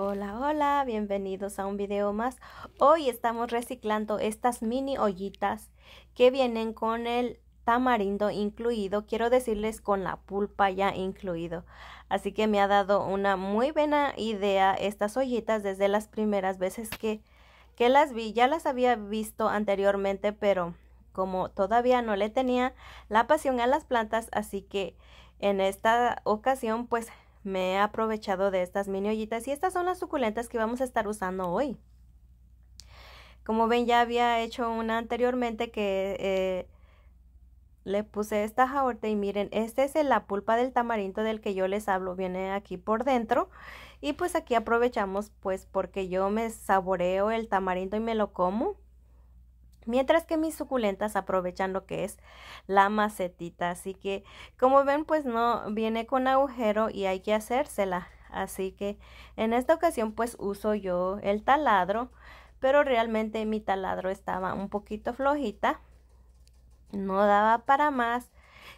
Hola, hola, bienvenidos a un video más. Hoy estamos reciclando estas mini ollitas que vienen con el tamarindo incluido, quiero decirles con la pulpa ya incluido. Así que me ha dado una muy buena idea estas ollitas desde las primeras veces que, que las vi. Ya las había visto anteriormente, pero como todavía no le tenía la pasión a las plantas, así que en esta ocasión pues me he aprovechado de estas miniollitas y estas son las suculentas que vamos a estar usando hoy. Como ven ya había hecho una anteriormente que eh, le puse esta jaorte y miren, este es la pulpa del tamarindo del que yo les hablo, viene aquí por dentro y pues aquí aprovechamos pues porque yo me saboreo el tamarindo y me lo como Mientras que mis suculentas aprovechan lo que es la macetita. Así que como ven pues no viene con agujero y hay que hacérsela. Así que en esta ocasión pues uso yo el taladro. Pero realmente mi taladro estaba un poquito flojita. No daba para más.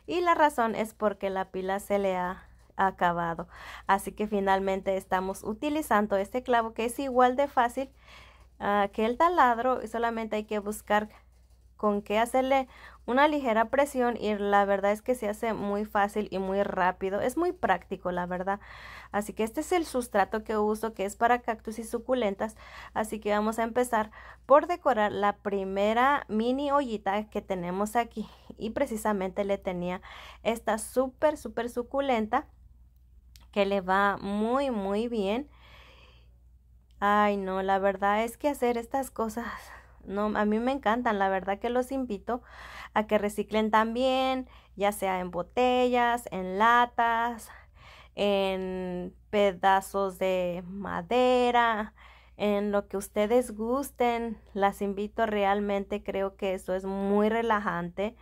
Y la razón es porque la pila se le ha acabado. Así que finalmente estamos utilizando este clavo que es igual de fácil Ah, el taladro y solamente hay que buscar con qué hacerle una ligera presión y la verdad es que se hace muy fácil y muy rápido. Es muy práctico, la verdad. Así que este es el sustrato que uso, que es para cactus y suculentas. Así que vamos a empezar por decorar la primera mini ollita que tenemos aquí. Y precisamente le tenía esta súper, súper suculenta que le va muy, muy bien. Ay, no, la verdad es que hacer estas cosas, no, a mí me encantan, la verdad que los invito a que reciclen también, ya sea en botellas, en latas, en pedazos de madera, en lo que ustedes gusten. Las invito realmente, creo que eso es muy relajante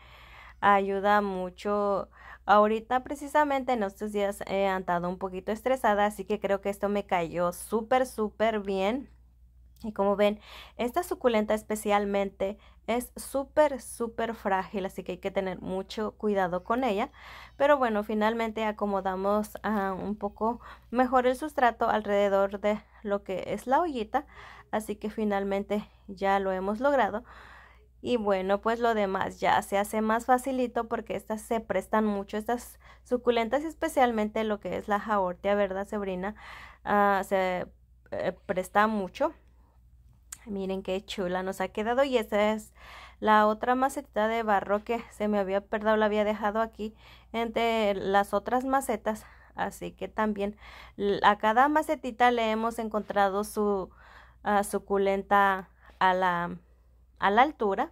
ayuda mucho. Ahorita precisamente en estos días he andado un poquito estresada, así que creo que esto me cayó súper, súper bien. Y como ven, esta suculenta especialmente es súper, súper frágil, así que hay que tener mucho cuidado con ella. Pero bueno, finalmente acomodamos ah, un poco mejor el sustrato alrededor de lo que es la ollita, así que finalmente ya lo hemos logrado. Y bueno, pues lo demás ya se hace más facilito porque estas se prestan mucho, estas suculentas, especialmente lo que es la jaortia, ¿verdad, Sabrina? Ah, se eh, presta mucho. Miren qué chula nos ha quedado y esta es la otra maceta de barro que se me había perdido, la había dejado aquí entre las otras macetas. Así que también a cada macetita le hemos encontrado su ah, suculenta a la a la altura.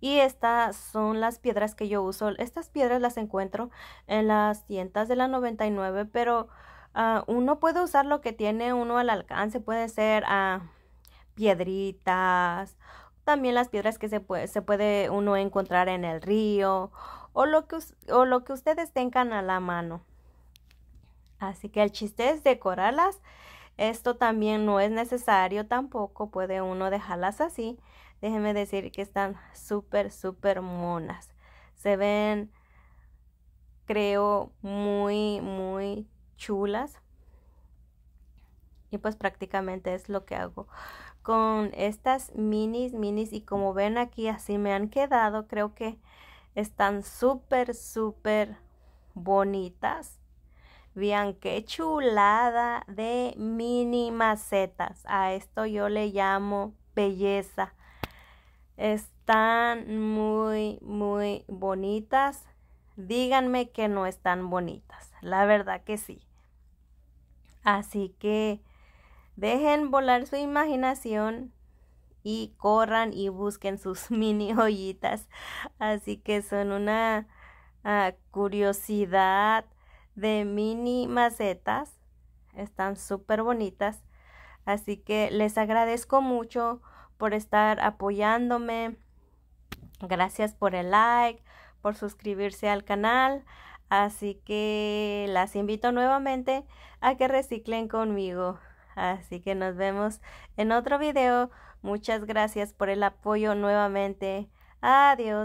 Y estas son las piedras que yo uso. Estas piedras las encuentro en las tiendas de la 99, pero ah, uno puede usar lo que tiene uno al alcance. Puede ser a ah, piedritas, también las piedras que se puede, se puede uno encontrar en el río o lo, que, o lo que ustedes tengan a la mano. Así que el chiste es decorarlas esto también no es necesario tampoco, puede uno dejarlas así. Déjenme decir que están súper, súper monas. Se ven, creo, muy, muy chulas. Y pues prácticamente es lo que hago con estas minis, minis. Y como ven aquí, así me han quedado. Creo que están súper, súper bonitas. Vean qué chulada de mini macetas. A esto yo le llamo belleza. Están muy, muy bonitas. Díganme que no están bonitas. La verdad que sí. Así que dejen volar su imaginación y corran y busquen sus mini ollitas. Así que son una ah, curiosidad de mini macetas. Están súper bonitas. Así que les agradezco mucho por estar apoyándome. Gracias por el like, por suscribirse al canal. Así que las invito nuevamente a que reciclen conmigo. Así que nos vemos en otro video. Muchas gracias por el apoyo nuevamente. Adiós.